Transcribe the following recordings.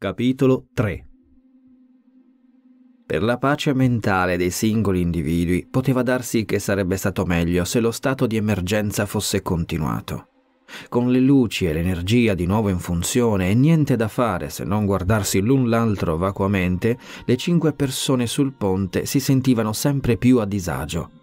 Capitolo 3 Per la pace mentale dei singoli individui poteva darsi che sarebbe stato meglio se lo stato di emergenza fosse continuato. Con le luci e l'energia di nuovo in funzione e niente da fare se non guardarsi l'un l'altro vacuamente, le cinque persone sul ponte si sentivano sempre più a disagio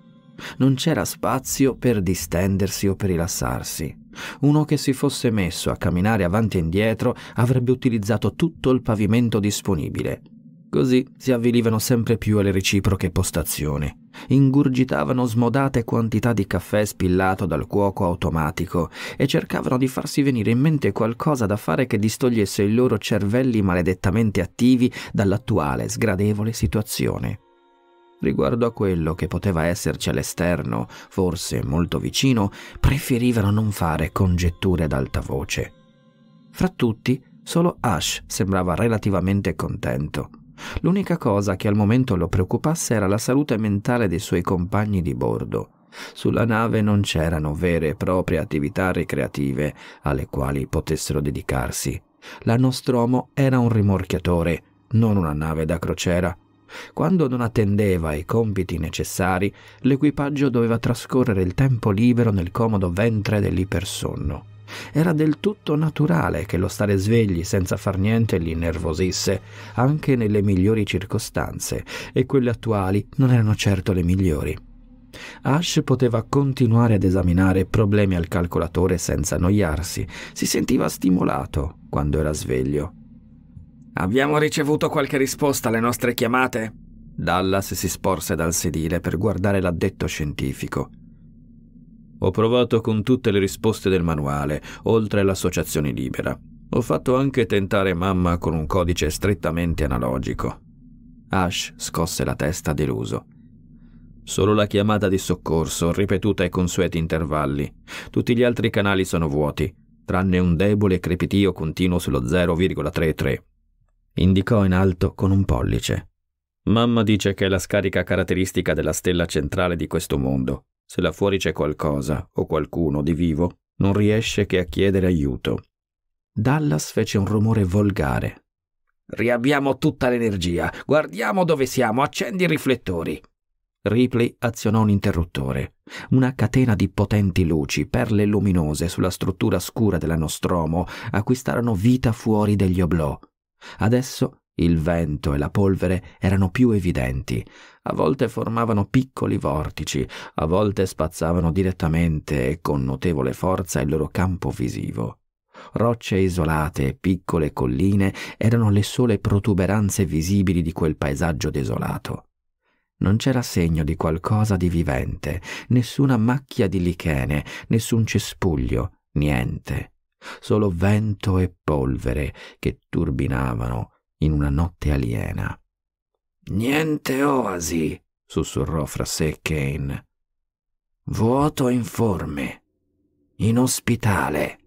non c'era spazio per distendersi o per rilassarsi. Uno che si fosse messo a camminare avanti e indietro avrebbe utilizzato tutto il pavimento disponibile. Così si avvilivano sempre più alle reciproche postazioni. Ingurgitavano smodate quantità di caffè spillato dal cuoco automatico e cercavano di farsi venire in mente qualcosa da fare che distogliesse i loro cervelli maledettamente attivi dall'attuale sgradevole situazione. Riguardo a quello che poteva esserci all'esterno, forse molto vicino, preferivano non fare congetture ad alta voce. Fra tutti, solo Ash sembrava relativamente contento. L'unica cosa che al momento lo preoccupasse era la salute mentale dei suoi compagni di bordo. Sulla nave non c'erano vere e proprie attività ricreative alle quali potessero dedicarsi. La Nostromo era un rimorchiatore, non una nave da crociera, quando non attendeva ai compiti necessari, l'equipaggio doveva trascorrere il tempo libero nel comodo ventre dell'ipersonno. Era del tutto naturale che lo stare svegli senza far niente li innervosisse, anche nelle migliori circostanze, e quelle attuali non erano certo le migliori. Ash poteva continuare ad esaminare problemi al calcolatore senza annoiarsi, si sentiva stimolato quando era sveglio. Abbiamo ricevuto qualche risposta alle nostre chiamate? Dallas si sporse dal sedile per guardare l'addetto scientifico. Ho provato con tutte le risposte del manuale, oltre all'associazione libera. Ho fatto anche tentare mamma con un codice strettamente analogico. Ash scosse la testa deluso. Solo la chiamata di soccorso, ripetuta ai consueti intervalli. Tutti gli altri canali sono vuoti, tranne un debole crepitio continuo sullo 0,33. Indicò in alto con un pollice. Mamma dice che è la scarica caratteristica della stella centrale di questo mondo. Se là fuori c'è qualcosa o qualcuno di vivo, non riesce che a chiedere aiuto. Dallas fece un rumore volgare. Riabbiamo tutta l'energia, guardiamo dove siamo, accendi i riflettori. Ripley azionò un interruttore. Una catena di potenti luci, perle luminose sulla struttura scura della Nostromo, acquistarono vita fuori degli oblò. Adesso il vento e la polvere erano più evidenti, a volte formavano piccoli vortici, a volte spazzavano direttamente e con notevole forza il loro campo visivo. Rocce isolate e piccole colline erano le sole protuberanze visibili di quel paesaggio desolato. Non c'era segno di qualcosa di vivente, nessuna macchia di lichene, nessun cespuglio, niente solo vento e polvere che turbinavano in una notte aliena. Niente oasi, sussurrò fra sé Kane. Vuoto informe, inospitale.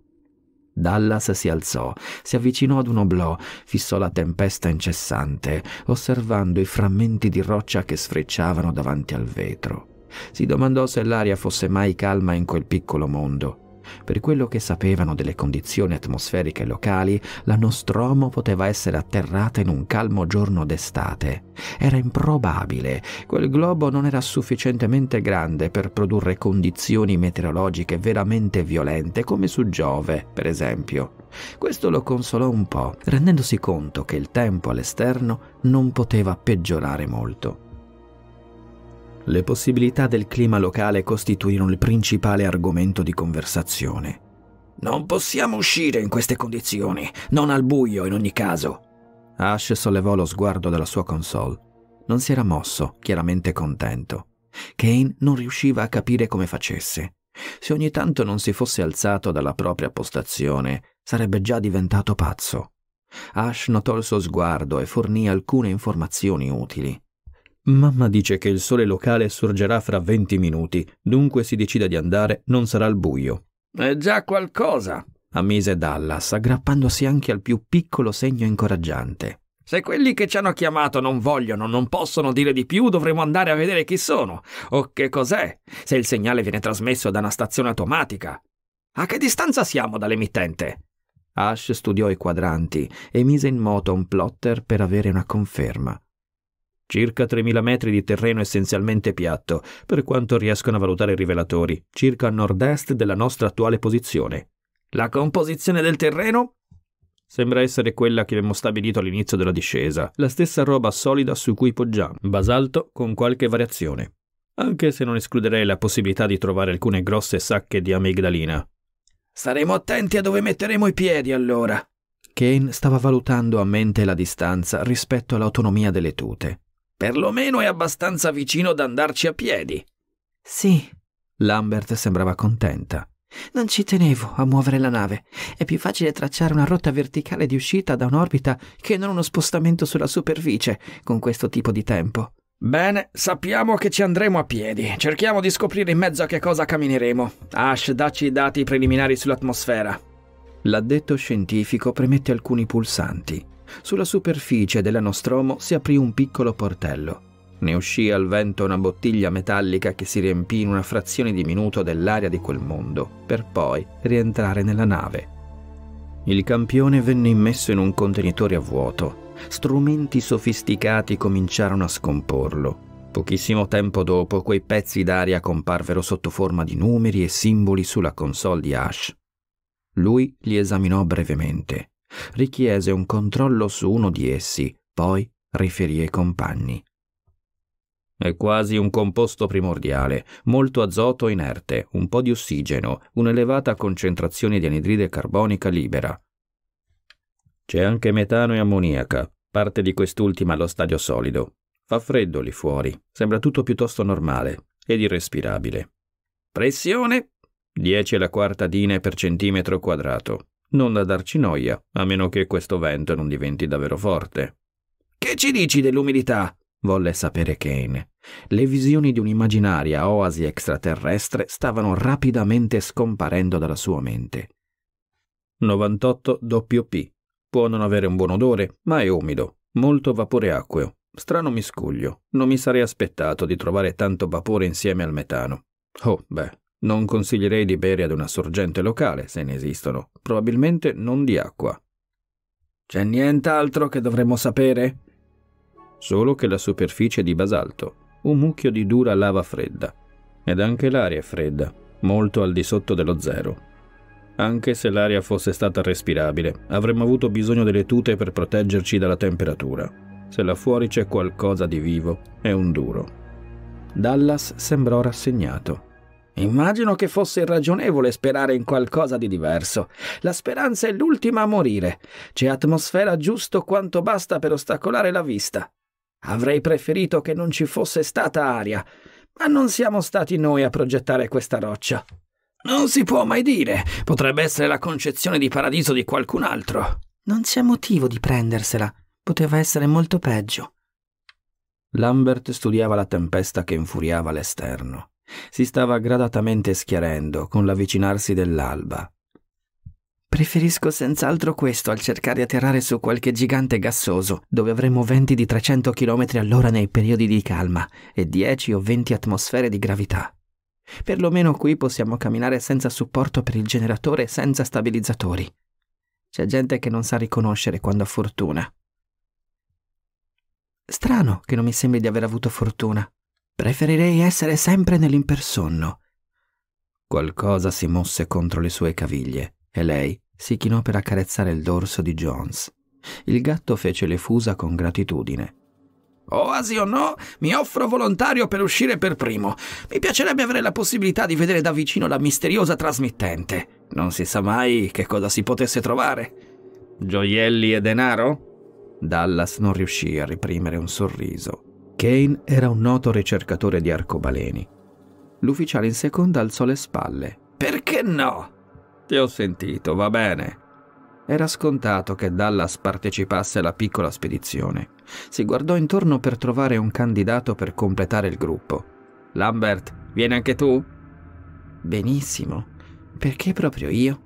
Dallas si alzò, si avvicinò ad un oblò, fissò la tempesta incessante, osservando i frammenti di roccia che sfrecciavano davanti al vetro. Si domandò se l'aria fosse mai calma in quel piccolo mondo per quello che sapevano delle condizioni atmosferiche locali, la Nostromo poteva essere atterrata in un calmo giorno d'estate. Era improbabile. Quel globo non era sufficientemente grande per produrre condizioni meteorologiche veramente violente, come su Giove, per esempio. Questo lo consolò un po', rendendosi conto che il tempo all'esterno non poteva peggiorare molto le possibilità del clima locale costituirono il principale argomento di conversazione. Non possiamo uscire in queste condizioni, non al buio in ogni caso. Ash sollevò lo sguardo dalla sua console. Non si era mosso, chiaramente contento. Kane non riusciva a capire come facesse. Se ogni tanto non si fosse alzato dalla propria postazione, sarebbe già diventato pazzo. Ash notò il suo sguardo e fornì alcune informazioni utili. Mamma dice che il sole locale sorgerà fra venti minuti, dunque si decida di andare, non sarà al buio. È già qualcosa, ammise Dallas, aggrappandosi anche al più piccolo segno incoraggiante. Se quelli che ci hanno chiamato non vogliono, non possono dire di più, dovremo andare a vedere chi sono o che cos'è, se il segnale viene trasmesso da una stazione automatica. A che distanza siamo dall'emittente? Ash studiò i quadranti e mise in moto un plotter per avere una conferma. Circa 3.000 metri di terreno essenzialmente piatto, per quanto riescono a valutare i rivelatori, circa a nord-est della nostra attuale posizione. La composizione del terreno? Sembra essere quella che abbiamo stabilito all'inizio della discesa, la stessa roba solida su cui poggiamo, basalto con qualche variazione. Anche se non escluderei la possibilità di trovare alcune grosse sacche di amigdalina. Saremo attenti a dove metteremo i piedi allora. Kane stava valutando a mente la distanza rispetto all'autonomia delle tute. Perlomeno è abbastanza vicino ad andarci a piedi. Sì. Lambert sembrava contenta. Non ci tenevo a muovere la nave. È più facile tracciare una rotta verticale di uscita da un'orbita che non uno spostamento sulla superficie con questo tipo di tempo. Bene, sappiamo che ci andremo a piedi. Cerchiamo di scoprire in mezzo a che cosa cammineremo. Ash, dacci i dati preliminari sull'atmosfera. L'addetto scientifico premette alcuni pulsanti. Sulla superficie dell'anostromo si aprì un piccolo portello. Ne uscì al vento una bottiglia metallica che si riempì in una frazione di minuto dell'aria di quel mondo, per poi rientrare nella nave. Il campione venne immesso in un contenitore a vuoto. Strumenti sofisticati cominciarono a scomporlo. Pochissimo tempo dopo, quei pezzi d'aria comparvero sotto forma di numeri e simboli sulla console di Ash. Lui li esaminò brevemente richiese un controllo su uno di essi, poi riferì ai compagni. È quasi un composto primordiale, molto azoto inerte, un po' di ossigeno, un'elevata concentrazione di anidride carbonica libera. C'è anche metano e ammoniaca, parte di quest'ultima allo stadio solido. Fa freddo lì fuori, sembra tutto piuttosto normale ed irrespirabile. Pressione? 10 alla quarta dine per centimetro quadrato. Non da darci noia, a meno che questo vento non diventi davvero forte. Che ci dici dell'umidità? volle sapere Kane. Le visioni di un'immaginaria oasi extraterrestre stavano rapidamente scomparendo dalla sua mente. 98 WP. Può non avere un buon odore, ma è umido, molto vapore acqueo. Strano miscuglio, non mi sarei aspettato di trovare tanto vapore insieme al metano. Oh, beh, non consiglierei di bere ad una sorgente locale, se ne esistono, probabilmente non di acqua. C'è nient'altro che dovremmo sapere? Solo che la superficie è di basalto, un mucchio di dura lava fredda. Ed anche l'aria è fredda, molto al di sotto dello zero. Anche se l'aria fosse stata respirabile, avremmo avuto bisogno delle tute per proteggerci dalla temperatura. Se là fuori c'è qualcosa di vivo, è un duro. Dallas sembrò rassegnato. Immagino che fosse irragionevole sperare in qualcosa di diverso. La speranza è l'ultima a morire. C'è atmosfera giusto quanto basta per ostacolare la vista. Avrei preferito che non ci fosse stata aria, ma non siamo stati noi a progettare questa roccia. Non si può mai dire. Potrebbe essere la concezione di paradiso di qualcun altro. Non c'è motivo di prendersela. Poteva essere molto peggio. Lambert studiava la tempesta che infuriava l'esterno. Si stava gradatamente schiarendo con l'avvicinarsi dell'alba. Preferisco senz'altro questo al cercare di atterrare su qualche gigante gassoso, dove avremo venti di 300 km all'ora nei periodi di calma e 10 o 20 atmosfere di gravità. Perlomeno qui possiamo camminare senza supporto per il generatore e senza stabilizzatori. C'è gente che non sa riconoscere quando ha fortuna. Strano che non mi sembri di aver avuto fortuna. Preferirei essere sempre nell'impersonno. Qualcosa si mosse contro le sue caviglie e lei si chinò per accarezzare il dorso di Jones. Il gatto fece le fusa con gratitudine. Oasi o no, mi offro volontario per uscire per primo. Mi piacerebbe avere la possibilità di vedere da vicino la misteriosa trasmittente. Non si sa mai che cosa si potesse trovare. Gioielli e denaro? Dallas non riuscì a reprimere un sorriso. Kane era un noto ricercatore di arcobaleni. L'ufficiale in seconda alzò le spalle. Perché no? Ti ho sentito, va bene. Era scontato che Dallas partecipasse alla piccola spedizione. Si guardò intorno per trovare un candidato per completare il gruppo. Lambert, vieni anche tu? Benissimo. Perché proprio io?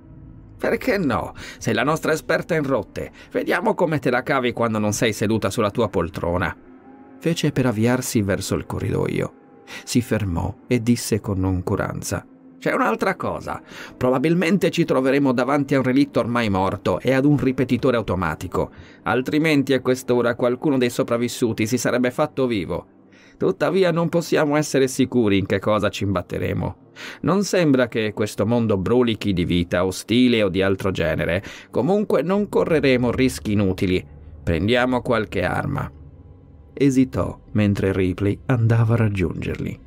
Perché no? Sei la nostra esperta in rotte. Vediamo come te la cavi quando non sei seduta sulla tua poltrona fece per avviarsi verso il corridoio. Si fermò e disse con noncuranza c'è un'altra cosa. Probabilmente ci troveremo davanti a un relitto ormai morto e ad un ripetitore automatico. Altrimenti a quest'ora qualcuno dei sopravvissuti si sarebbe fatto vivo. Tuttavia non possiamo essere sicuri in che cosa ci imbatteremo. Non sembra che questo mondo brulichi di vita ostile o di altro genere. Comunque non correremo rischi inutili. Prendiamo qualche arma esitò mentre Ripley andava a raggiungerli.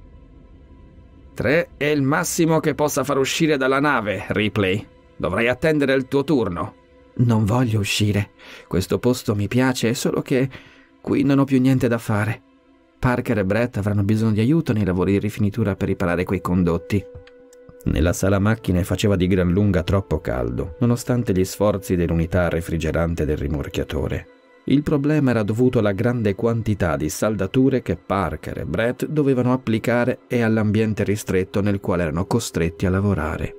Tre è il massimo che possa far uscire dalla nave, Ripley. Dovrai attendere il tuo turno. Non voglio uscire. Questo posto mi piace, solo che qui non ho più niente da fare. Parker e Brett avranno bisogno di aiuto nei lavori di rifinitura per riparare quei condotti. Nella sala macchine faceva di gran lunga troppo caldo, nonostante gli sforzi dell'unità refrigerante del rimorchiatore. Il problema era dovuto alla grande quantità di saldature che Parker e Brett dovevano applicare e all'ambiente ristretto nel quale erano costretti a lavorare.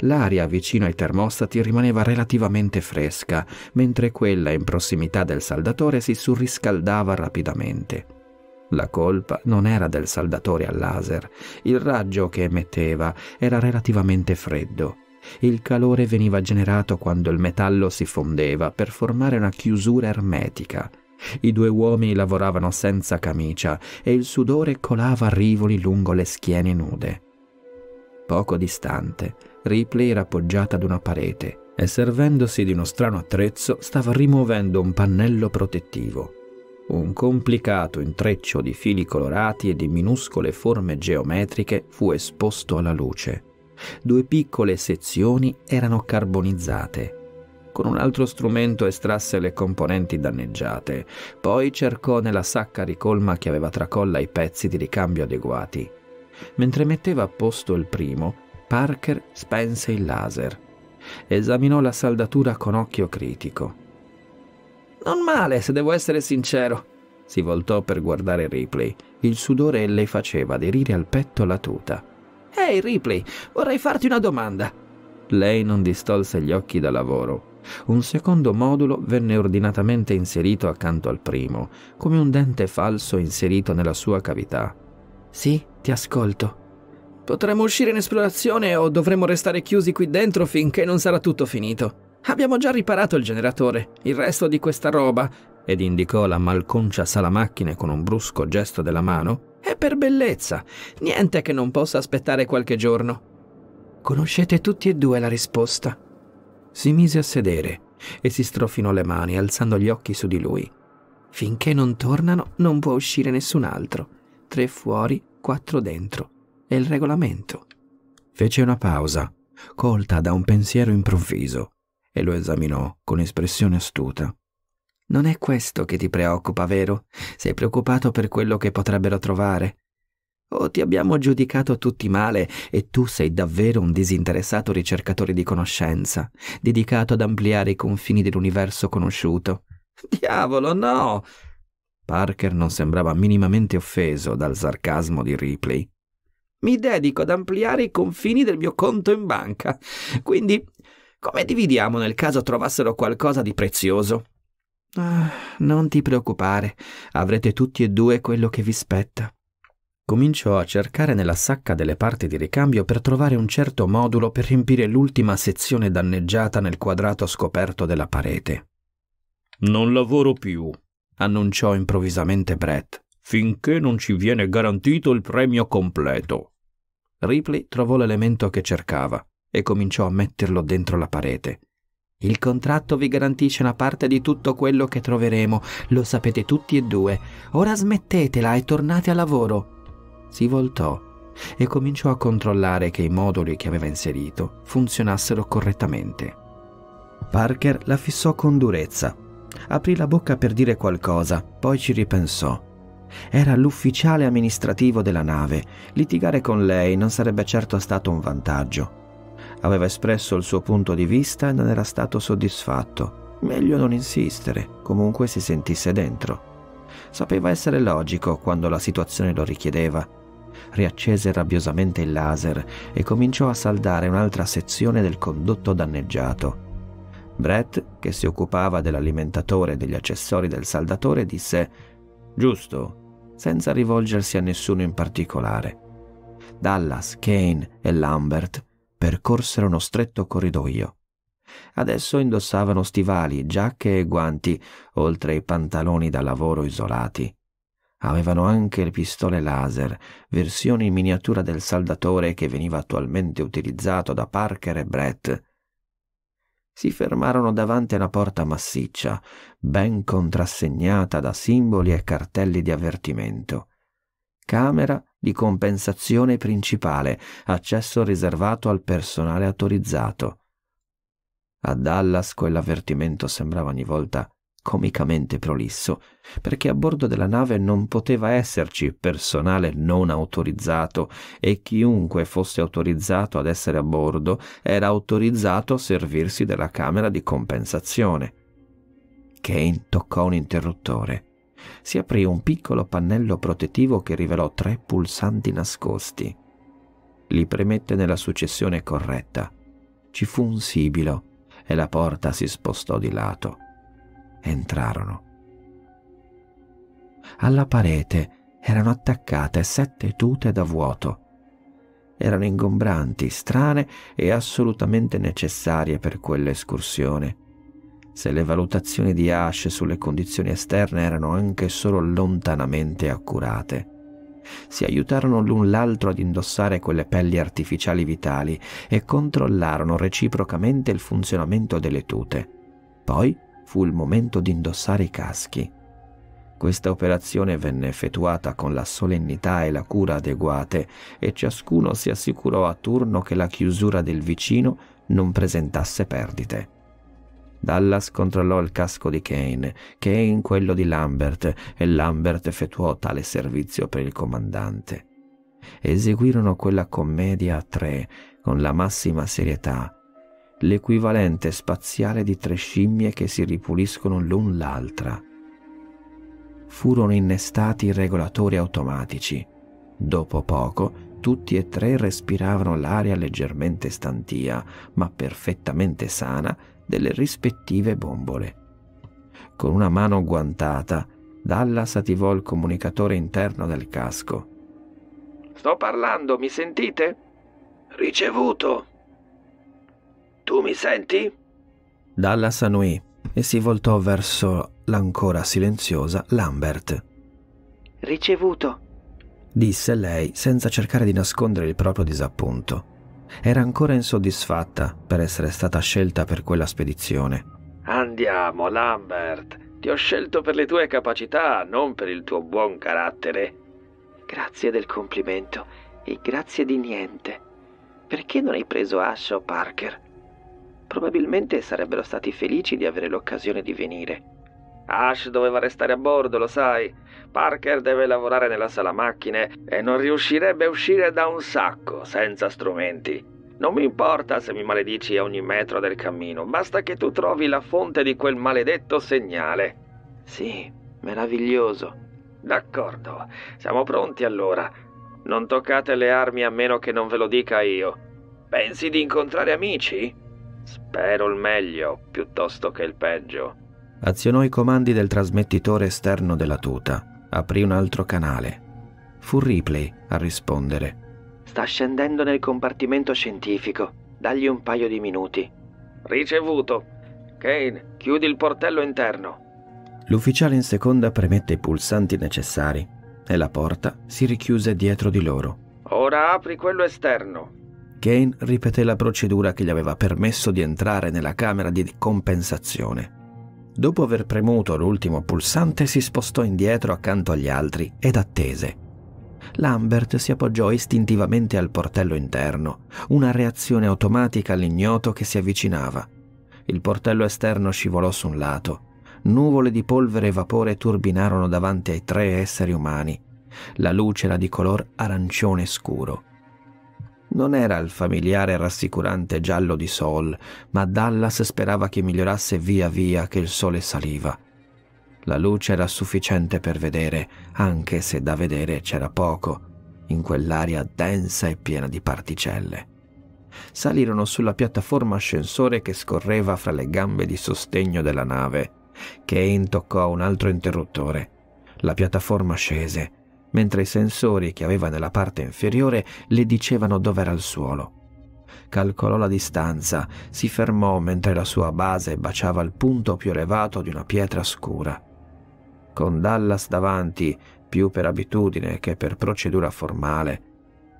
L'aria vicino ai termostati rimaneva relativamente fresca, mentre quella in prossimità del saldatore si surriscaldava rapidamente. La colpa non era del saldatore a laser, il raggio che emetteva era relativamente freddo il calore veniva generato quando il metallo si fondeva per formare una chiusura ermetica. I due uomini lavoravano senza camicia e il sudore colava a rivoli lungo le schiene nude. Poco distante, Ripley era appoggiata ad una parete e servendosi di uno strano attrezzo stava rimuovendo un pannello protettivo. Un complicato intreccio di fili colorati e di minuscole forme geometriche fu esposto alla luce due piccole sezioni erano carbonizzate. Con un altro strumento estrasse le componenti danneggiate, poi cercò nella sacca ricolma che aveva tracolla i pezzi di ricambio adeguati. Mentre metteva a posto il primo, Parker spense il laser. Esaminò la saldatura con occhio critico. Non male, se devo essere sincero. Si voltò per guardare Ripley. Il sudore le faceva aderire al petto la tuta. Ehi hey Ripley, vorrei farti una domanda. Lei non distolse gli occhi da lavoro. Un secondo modulo venne ordinatamente inserito accanto al primo, come un dente falso inserito nella sua cavità. Sì, ti ascolto. Potremmo uscire in esplorazione o dovremmo restare chiusi qui dentro finché non sarà tutto finito. Abbiamo già riparato il generatore, il resto di questa roba, ed indicò la malconcia salamacchine con un brusco gesto della mano, e per bellezza, niente che non possa aspettare qualche giorno. Conoscete tutti e due la risposta. Si mise a sedere e si strofinò le mani, alzando gli occhi su di lui. Finché non tornano, non può uscire nessun altro. Tre fuori, quattro dentro. È il regolamento. Fece una pausa, colta da un pensiero improvviso, e lo esaminò con espressione astuta. Non è questo che ti preoccupa, vero? Sei preoccupato per quello che potrebbero trovare. O ti abbiamo giudicato tutti male e tu sei davvero un disinteressato ricercatore di conoscenza, dedicato ad ampliare i confini dell'universo conosciuto. Diavolo, no! Parker non sembrava minimamente offeso dal sarcasmo di Ripley. Mi dedico ad ampliare i confini del mio conto in banca. Quindi, come dividiamo nel caso trovassero qualcosa di prezioso? Ah, non ti preoccupare, avrete tutti e due quello che vi spetta. Cominciò a cercare nella sacca delle parti di ricambio per trovare un certo modulo per riempire l'ultima sezione danneggiata nel quadrato scoperto della parete. Non lavoro più, annunciò improvvisamente Brett, finché non ci viene garantito il premio completo. Ripley trovò l'elemento che cercava e cominciò a metterlo dentro la parete. Il contratto vi garantisce una parte di tutto quello che troveremo, lo sapete tutti e due. Ora smettetela e tornate a lavoro. Si voltò e cominciò a controllare che i moduli che aveva inserito funzionassero correttamente. Parker la fissò con durezza. Aprì la bocca per dire qualcosa, poi ci ripensò. Era l'ufficiale amministrativo della nave. Litigare con lei non sarebbe certo stato un vantaggio. Aveva espresso il suo punto di vista e non era stato soddisfatto. Meglio non insistere, comunque si sentisse dentro. Sapeva essere logico quando la situazione lo richiedeva. Riaccese rabbiosamente il laser e cominciò a saldare un'altra sezione del condotto danneggiato. Brett, che si occupava dell'alimentatore e degli accessori del saldatore, disse Giusto, senza rivolgersi a nessuno in particolare. Dallas, Kane e Lambert percorsero uno stretto corridoio. Adesso indossavano stivali, giacche e guanti, oltre ai pantaloni da lavoro isolati. Avevano anche le pistole laser, versione in miniatura del saldatore che veniva attualmente utilizzato da Parker e Brett. Si fermarono davanti a una porta massiccia, ben contrassegnata da simboli e cartelli di avvertimento. Camera di compensazione principale, accesso riservato al personale autorizzato. A Dallas quell'avvertimento sembrava ogni volta comicamente prolisso, perché a bordo della nave non poteva esserci personale non autorizzato e chiunque fosse autorizzato ad essere a bordo era autorizzato a servirsi della camera di compensazione. Kane toccò un interruttore si aprì un piccolo pannello protettivo che rivelò tre pulsanti nascosti. Li premette nella successione corretta. Ci fu un sibilo e la porta si spostò di lato. Entrarono. Alla parete erano attaccate sette tute da vuoto. Erano ingombranti, strane e assolutamente necessarie per quell'escursione se le valutazioni di Ash sulle condizioni esterne erano anche solo lontanamente accurate. Si aiutarono l'un l'altro ad indossare quelle pelli artificiali vitali e controllarono reciprocamente il funzionamento delle tute. Poi fu il momento di indossare i caschi. Questa operazione venne effettuata con la solennità e la cura adeguate e ciascuno si assicurò a turno che la chiusura del vicino non presentasse perdite. Dallas controllò il casco di Kane, Kane quello di Lambert e Lambert effettuò tale servizio per il comandante. Eseguirono quella commedia a tre con la massima serietà, l'equivalente spaziale di tre scimmie che si ripuliscono l'un l'altra. Furono innestati i regolatori automatici. Dopo poco tutti e tre respiravano l'aria leggermente stantia, ma perfettamente sana delle rispettive bombole. Con una mano guantata, Dallas attivò il comunicatore interno del casco. Sto parlando, mi sentite? Ricevuto. Tu mi senti? Dallas annuì e si voltò verso l'ancora silenziosa Lambert. Ricevuto, disse lei senza cercare di nascondere il proprio disappunto era ancora insoddisfatta per essere stata scelta per quella spedizione. Andiamo, Lambert. Ti ho scelto per le tue capacità, non per il tuo buon carattere. Grazie del complimento e grazie di niente. Perché non hai preso Ash o Parker? Probabilmente sarebbero stati felici di avere l'occasione di venire. Ash doveva restare a bordo, lo sai. Parker deve lavorare nella sala macchine e non riuscirebbe a uscire da un sacco senza strumenti. Non mi importa se mi maledici a ogni metro del cammino, basta che tu trovi la fonte di quel maledetto segnale. Sì, meraviglioso. D'accordo, siamo pronti allora. Non toccate le armi a meno che non ve lo dica io. Pensi di incontrare amici? Spero il meglio piuttosto che il peggio azionò i comandi del trasmettitore esterno della tuta, aprì un altro canale. Fu Ripley a rispondere. Sta scendendo nel compartimento scientifico. Dagli un paio di minuti. Ricevuto. Kane, chiudi il portello interno. L'ufficiale in seconda premette i pulsanti necessari e la porta si richiuse dietro di loro. Ora apri quello esterno. Kane ripeté la procedura che gli aveva permesso di entrare nella camera di compensazione. Dopo aver premuto l'ultimo pulsante si spostò indietro accanto agli altri ed attese. Lambert si appoggiò istintivamente al portello interno, una reazione automatica all'ignoto che si avvicinava. Il portello esterno scivolò su un lato. Nuvole di polvere e vapore turbinarono davanti ai tre esseri umani. La luce era di color arancione scuro. Non era il familiare rassicurante giallo di Sol, ma Dallas sperava che migliorasse via via che il sole saliva. La luce era sufficiente per vedere, anche se da vedere c'era poco, in quell'aria densa e piena di particelle. Salirono sulla piattaforma ascensore che scorreva fra le gambe di sostegno della nave. Kane toccò un altro interruttore. La piattaforma scese mentre i sensori che aveva nella parte inferiore le dicevano dov'era il suolo. Calcolò la distanza, si fermò mentre la sua base baciava il punto più elevato di una pietra scura. Con Dallas davanti, più per abitudine che per procedura formale,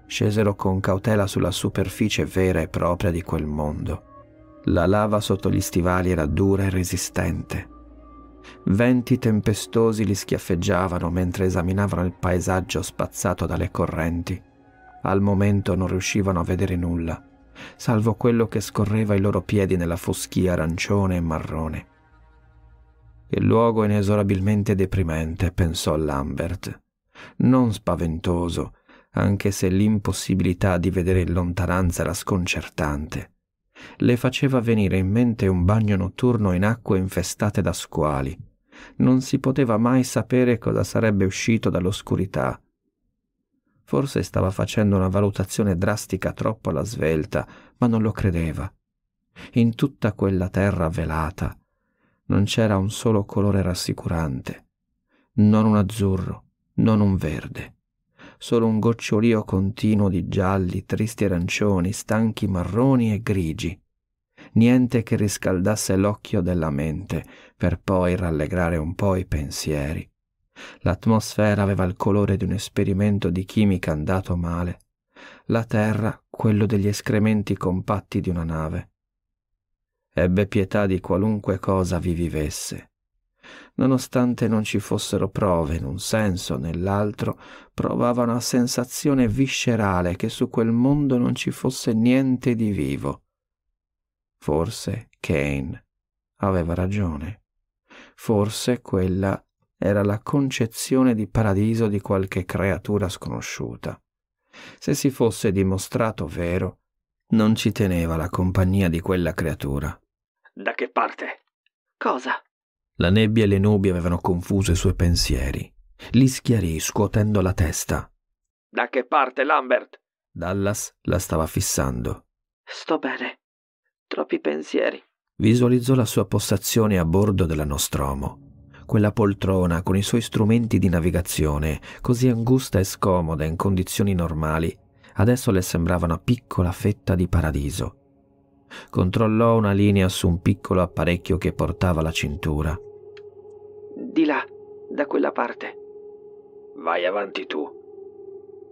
scesero con cautela sulla superficie vera e propria di quel mondo. La lava sotto gli stivali era dura e resistente Venti tempestosi li schiaffeggiavano mentre esaminavano il paesaggio spazzato dalle correnti. Al momento non riuscivano a vedere nulla, salvo quello che scorreva ai loro piedi nella foschia arancione e marrone. Il luogo è inesorabilmente deprimente, pensò Lambert. Non spaventoso, anche se l'impossibilità di vedere in lontananza era sconcertante le faceva venire in mente un bagno notturno in acque infestate da squali. Non si poteva mai sapere cosa sarebbe uscito dall'oscurità. Forse stava facendo una valutazione drastica troppo alla svelta, ma non lo credeva. In tutta quella terra velata non c'era un solo colore rassicurante, non un azzurro, non un verde solo un gocciolio continuo di gialli, tristi arancioni, stanchi marroni e grigi. Niente che riscaldasse l'occhio della mente, per poi rallegrare un po' i pensieri. L'atmosfera aveva il colore di un esperimento di chimica andato male. La terra, quello degli escrementi compatti di una nave. Ebbe pietà di qualunque cosa vi vivesse nonostante non ci fossero prove in un senso o nell'altro, provava una sensazione viscerale che su quel mondo non ci fosse niente di vivo. Forse Kane aveva ragione. Forse quella era la concezione di paradiso di qualche creatura sconosciuta. Se si fosse dimostrato vero, non ci teneva la compagnia di quella creatura. Da che parte? Cosa? La nebbia e le nubi avevano confuso i suoi pensieri. Li schiarì scuotendo la testa. Da che parte, Lambert? Dallas la stava fissando. Sto bene. Troppi pensieri. Visualizzò la sua postazione a bordo della Nostromo quella poltrona con i suoi strumenti di navigazione, così angusta e scomoda in condizioni normali, adesso le sembrava una piccola fetta di paradiso. Controllò una linea su un piccolo apparecchio che portava la cintura. Di là, da quella parte. Vai avanti tu.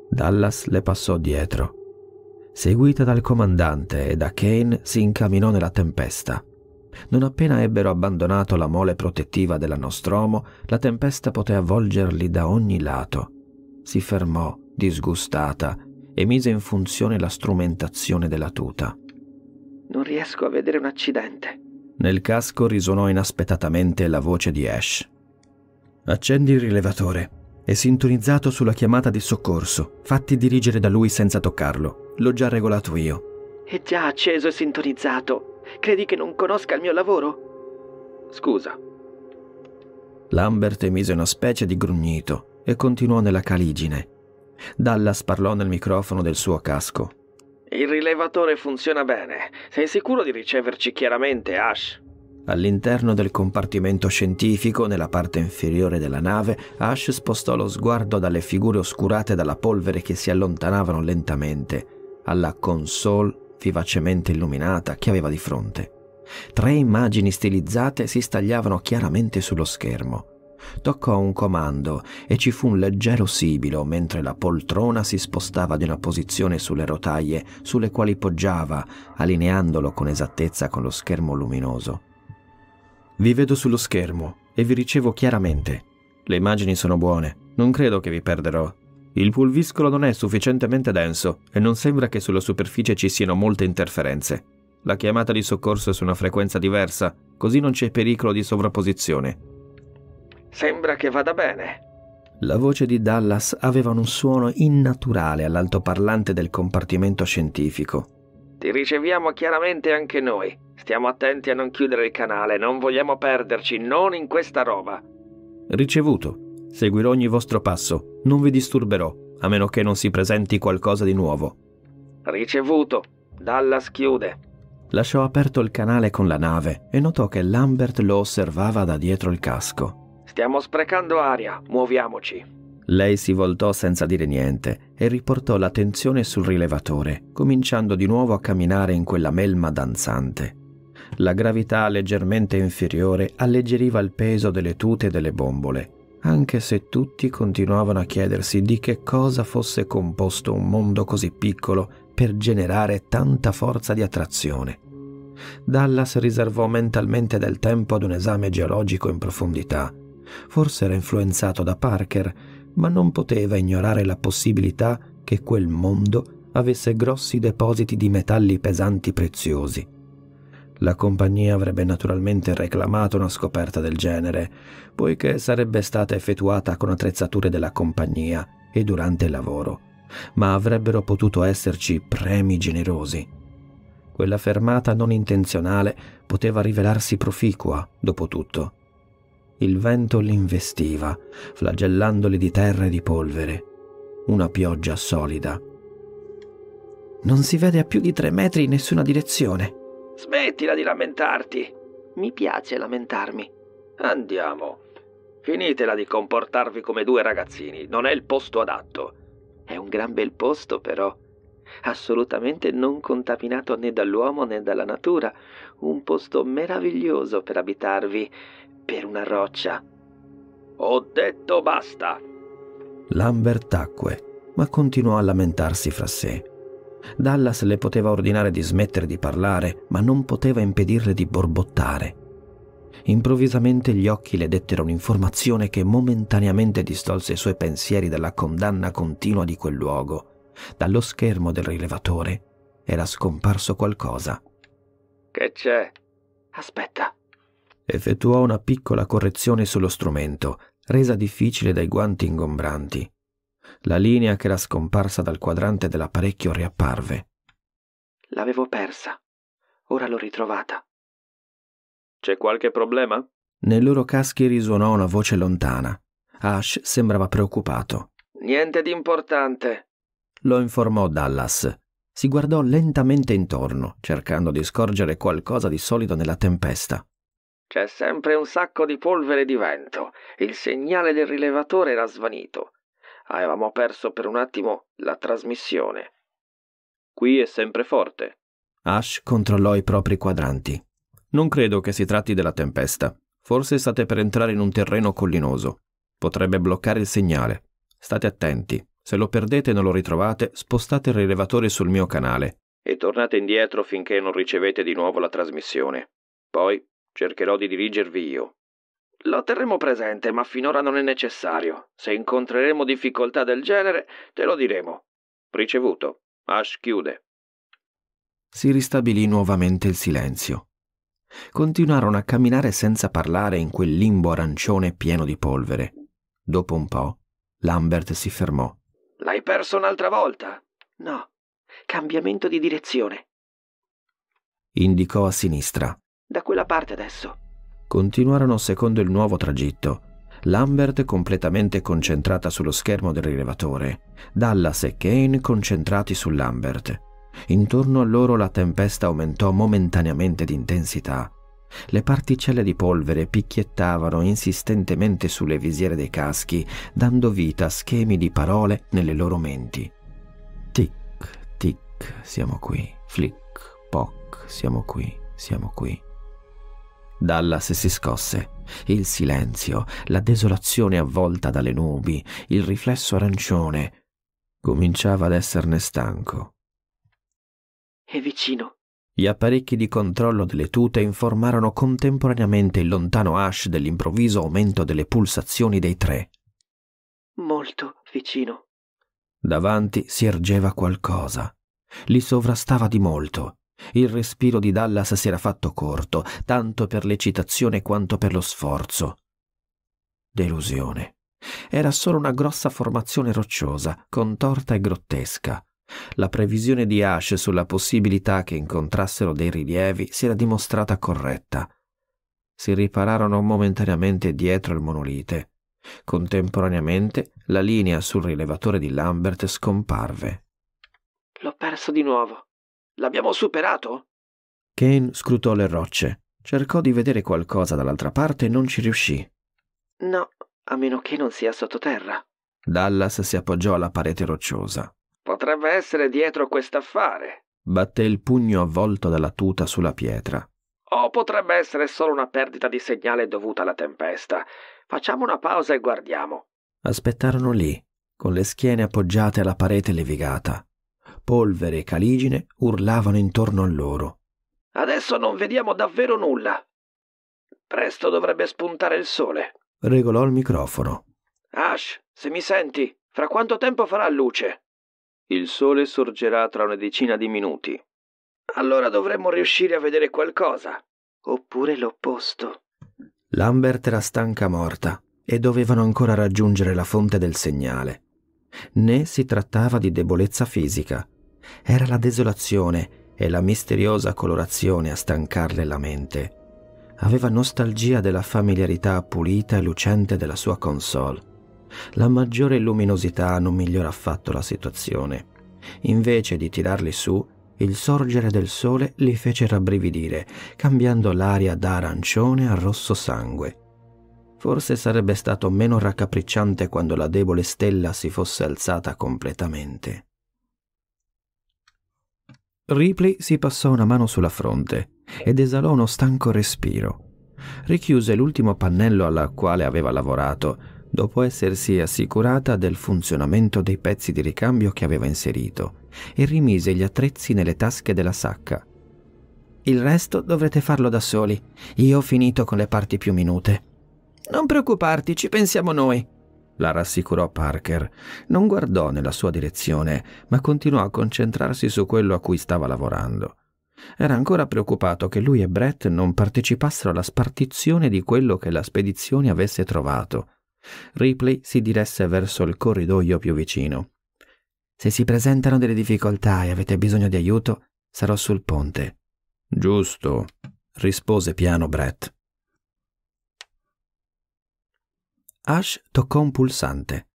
Dallas le passò dietro. Seguita dal comandante e da Kane, si incamminò nella tempesta. Non appena ebbero abbandonato la mole protettiva della Nostromo, la tempesta poté avvolgerli da ogni lato. Si fermò, disgustata, e mise in funzione la strumentazione della tuta. Non riesco a vedere un accidente. Nel casco risuonò inaspettatamente la voce di Ash. Accendi il rilevatore. È sintonizzato sulla chiamata di soccorso. Fatti dirigere da lui senza toccarlo. L'ho già regolato io. È già acceso e sintonizzato. Credi che non conosca il mio lavoro? Scusa. Lambert emise una specie di grugnito e continuò nella caligine. Dallas parlò nel microfono del suo casco. Il rilevatore funziona bene. Sei sicuro di riceverci chiaramente, Ash? All'interno del compartimento scientifico, nella parte inferiore della nave, Ash spostò lo sguardo dalle figure oscurate dalla polvere che si allontanavano lentamente alla console vivacemente illuminata che aveva di fronte. Tre immagini stilizzate si stagliavano chiaramente sullo schermo. Toccò un comando e ci fu un leggero sibilo mentre la poltrona si spostava di una posizione sulle rotaie sulle quali poggiava, allineandolo con esattezza con lo schermo luminoso. Vi vedo sullo schermo e vi ricevo chiaramente. Le immagini sono buone, non credo che vi perderò. Il pulviscolo non è sufficientemente denso e non sembra che sulla superficie ci siano molte interferenze. La chiamata di soccorso è su una frequenza diversa, così non c'è pericolo di sovrapposizione. Sembra che vada bene. La voce di Dallas aveva un suono innaturale all'altoparlante del compartimento scientifico. Ti riceviamo chiaramente anche noi. Stiamo attenti a non chiudere il canale, non vogliamo perderci, non in questa roba. Ricevuto. Seguirò ogni vostro passo, non vi disturberò, a meno che non si presenti qualcosa di nuovo. Ricevuto. Dallas chiude. Lasciò aperto il canale con la nave e notò che Lambert lo osservava da dietro il casco. Stiamo sprecando aria, muoviamoci. Lei si voltò senza dire niente e riportò l'attenzione sul rilevatore, cominciando di nuovo a camminare in quella melma danzante. La gravità leggermente inferiore alleggeriva il peso delle tute e delle bombole, anche se tutti continuavano a chiedersi di che cosa fosse composto un mondo così piccolo per generare tanta forza di attrazione. Dallas riservò mentalmente del tempo ad un esame geologico in profondità Forse era influenzato da Parker, ma non poteva ignorare la possibilità che quel mondo avesse grossi depositi di metalli pesanti preziosi. La compagnia avrebbe naturalmente reclamato una scoperta del genere, poiché sarebbe stata effettuata con attrezzature della compagnia e durante il lavoro, ma avrebbero potuto esserci premi generosi. Quella fermata non intenzionale poteva rivelarsi proficua, dopo tutto. Il vento l'investiva, flagellandoli di terra e di polvere. Una pioggia solida. Non si vede a più di tre metri in nessuna direzione. Smettila di lamentarti. Mi piace lamentarmi. Andiamo. Finitela di comportarvi come due ragazzini. Non è il posto adatto. È un gran bel posto, però assolutamente non contaminato né dall'uomo né dalla natura, un posto meraviglioso per abitarvi per una roccia. Ho detto basta. Lambert tacque, ma continuò a lamentarsi fra sé. Dallas le poteva ordinare di smettere di parlare, ma non poteva impedirle di borbottare. Improvvisamente gli occhi le dettero un'informazione che momentaneamente distolse i suoi pensieri dalla condanna continua di quel luogo. Dallo schermo del rilevatore era scomparso qualcosa. Che c'è? Aspetta effettuò una piccola correzione sullo strumento, resa difficile dai guanti ingombranti. La linea che era scomparsa dal quadrante dell'apparecchio riapparve. L'avevo persa. Ora l'ho ritrovata. C'è qualche problema? Nei loro caschi risuonò una voce lontana. Ash sembrava preoccupato. Niente di importante, lo informò Dallas. Si guardò lentamente intorno, cercando di scorgere qualcosa di solido nella tempesta. C'è sempre un sacco di polvere di vento. Il segnale del rilevatore era svanito. Avevamo perso per un attimo la trasmissione. Qui è sempre forte. Ash controllò i propri quadranti. Non credo che si tratti della tempesta. Forse state per entrare in un terreno collinoso. Potrebbe bloccare il segnale. State attenti. Se lo perdete e non lo ritrovate, spostate il rilevatore sul mio canale. E tornate indietro finché non ricevete di nuovo la trasmissione. Poi Cercherò di dirigervi io. Lo terremo presente, ma finora non è necessario. Se incontreremo difficoltà del genere, te lo diremo. Ricevuto. Ash chiude. Si ristabilì nuovamente il silenzio. Continuarono a camminare senza parlare in quel limbo arancione pieno di polvere. Dopo un po', Lambert si fermò. L'hai perso un'altra volta? No. Cambiamento di direzione. Indicò a sinistra da quella parte adesso. Continuarono secondo il nuovo tragitto. Lambert completamente concentrata sullo schermo del rilevatore, Dallas e Kane concentrati su Lambert. Intorno a loro la tempesta aumentò momentaneamente di intensità. Le particelle di polvere picchiettavano insistentemente sulle visiere dei caschi, dando vita a schemi di parole nelle loro menti. Tic, tic, siamo qui. Flick, poc, siamo qui, siamo qui. Dallas si scosse. Il silenzio, la desolazione avvolta dalle nubi, il riflesso arancione. Cominciava ad esserne stanco. È vicino. Gli apparecchi di controllo delle tute informarono contemporaneamente il lontano Ash dell'improvviso aumento delle pulsazioni dei tre. Molto vicino. Davanti si ergeva qualcosa. Li sovrastava di molto. Il respiro di Dallas si era fatto corto, tanto per l'eccitazione quanto per lo sforzo. Delusione. Era solo una grossa formazione rocciosa, contorta e grottesca. La previsione di Ash sulla possibilità che incontrassero dei rilievi si era dimostrata corretta. Si ripararono momentaneamente dietro il monolite. Contemporaneamente la linea sul rilevatore di Lambert scomparve. L'ho perso di nuovo, L'abbiamo superato? Kane scrutò le rocce. Cercò di vedere qualcosa dall'altra parte e non ci riuscì. No, a meno che non sia sottoterra. Dallas si appoggiò alla parete rocciosa. Potrebbe essere dietro quest'affare. Batté il pugno avvolto dalla tuta sulla pietra. O potrebbe essere solo una perdita di segnale dovuta alla tempesta. Facciamo una pausa e guardiamo. Aspettarono lì, con le schiene appoggiate alla parete levigata polvere e caligine urlavano intorno a loro. Adesso non vediamo davvero nulla. Presto dovrebbe spuntare il sole. Regolò il microfono. Ash, se mi senti, fra quanto tempo farà luce? Il sole sorgerà tra una decina di minuti. Allora dovremmo riuscire a vedere qualcosa. Oppure l'opposto. Lambert era stanca morta e dovevano ancora raggiungere la fonte del segnale né si trattava di debolezza fisica. Era la desolazione e la misteriosa colorazione a stancarle la mente. Aveva nostalgia della familiarità pulita e lucente della sua console. La maggiore luminosità non migliora affatto la situazione. Invece di tirarli su, il sorgere del sole li fece rabbrividire, cambiando l'aria da arancione a rosso sangue. Forse sarebbe stato meno raccapricciante quando la debole stella si fosse alzata completamente. Ripley si passò una mano sulla fronte ed esalò uno stanco respiro. Richiuse l'ultimo pannello alla quale aveva lavorato, dopo essersi assicurata del funzionamento dei pezzi di ricambio che aveva inserito, e rimise gli attrezzi nelle tasche della sacca. Il resto dovrete farlo da soli. Io ho finito con le parti più minute. Non preoccuparti, ci pensiamo noi. La rassicurò Parker. Non guardò nella sua direzione, ma continuò a concentrarsi su quello a cui stava lavorando. Era ancora preoccupato che lui e Brett non partecipassero alla spartizione di quello che la spedizione avesse trovato. Ripley si diresse verso il corridoio più vicino. Se si presentano delle difficoltà e avete bisogno di aiuto, sarò sul ponte. Giusto, rispose piano Brett. Ash toccò un pulsante.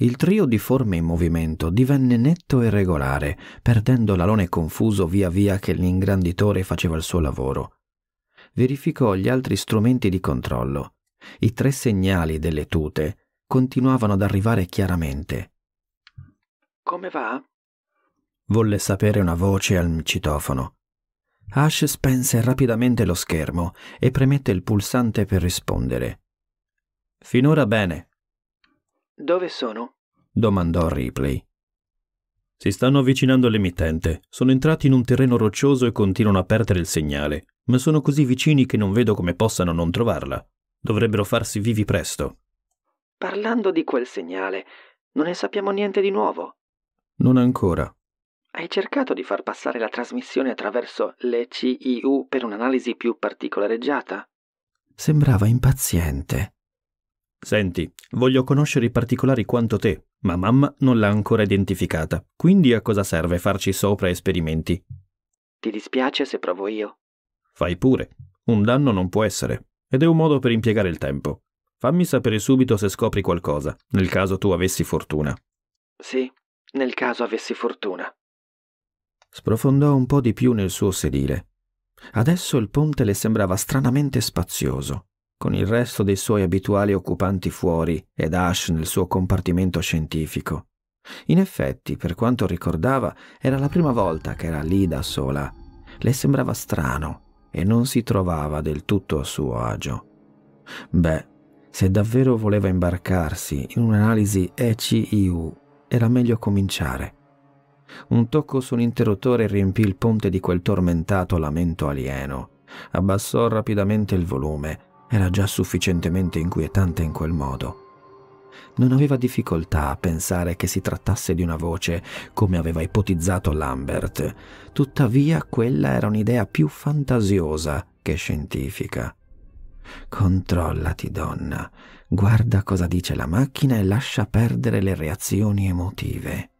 Il trio di forme in movimento divenne netto e regolare, perdendo l'alone confuso via via che l'ingranditore faceva il suo lavoro. Verificò gli altri strumenti di controllo. I tre segnali delle tute continuavano ad arrivare chiaramente. Come va? volle sapere una voce al citofono. Ash spense rapidamente lo schermo e premette il pulsante per rispondere. Finora bene. Dove sono? domandò Ripley. Si stanno avvicinando all'emittente. Sono entrati in un terreno roccioso e continuano a perdere il segnale, ma sono così vicini che non vedo come possano non trovarla. Dovrebbero farsi vivi presto. Parlando di quel segnale, non ne sappiamo niente di nuovo. Non ancora. Hai cercato di far passare la trasmissione attraverso le CIU per un'analisi più particolareggiata? Sembrava impaziente. Senti, voglio conoscere i particolari quanto te, ma mamma non l'ha ancora identificata, quindi a cosa serve farci sopra esperimenti? Ti dispiace se provo io? Fai pure. Un danno non può essere, ed è un modo per impiegare il tempo. Fammi sapere subito se scopri qualcosa, nel caso tu avessi fortuna. Sì, nel caso avessi fortuna. Sprofondò un po' di più nel suo sedile. Adesso il ponte le sembrava stranamente spazioso con il resto dei suoi abituali occupanti fuori ed Ash nel suo compartimento scientifico. In effetti, per quanto ricordava, era la prima volta che era lì da sola. Le sembrava strano e non si trovava del tutto a suo agio. Beh, se davvero voleva imbarcarsi in un'analisi ECIU, era meglio cominciare. Un tocco sull'interruttore riempì il ponte di quel tormentato lamento alieno. Abbassò rapidamente il volume era già sufficientemente inquietante in quel modo. Non aveva difficoltà a pensare che si trattasse di una voce, come aveva ipotizzato Lambert, tuttavia quella era un'idea più fantasiosa che scientifica. Controllati, donna, guarda cosa dice la macchina e lascia perdere le reazioni emotive.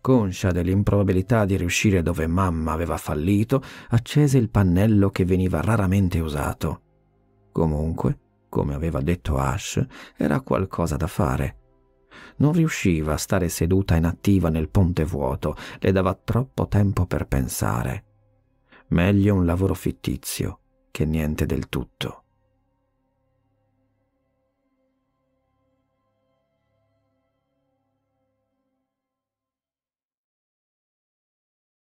Conscia dell'improbabilità di riuscire dove mamma aveva fallito, accese il pannello che veniva raramente usato Comunque, come aveva detto Ash, era qualcosa da fare. Non riusciva a stare seduta inattiva nel ponte vuoto, le dava troppo tempo per pensare. Meglio un lavoro fittizio che niente del tutto.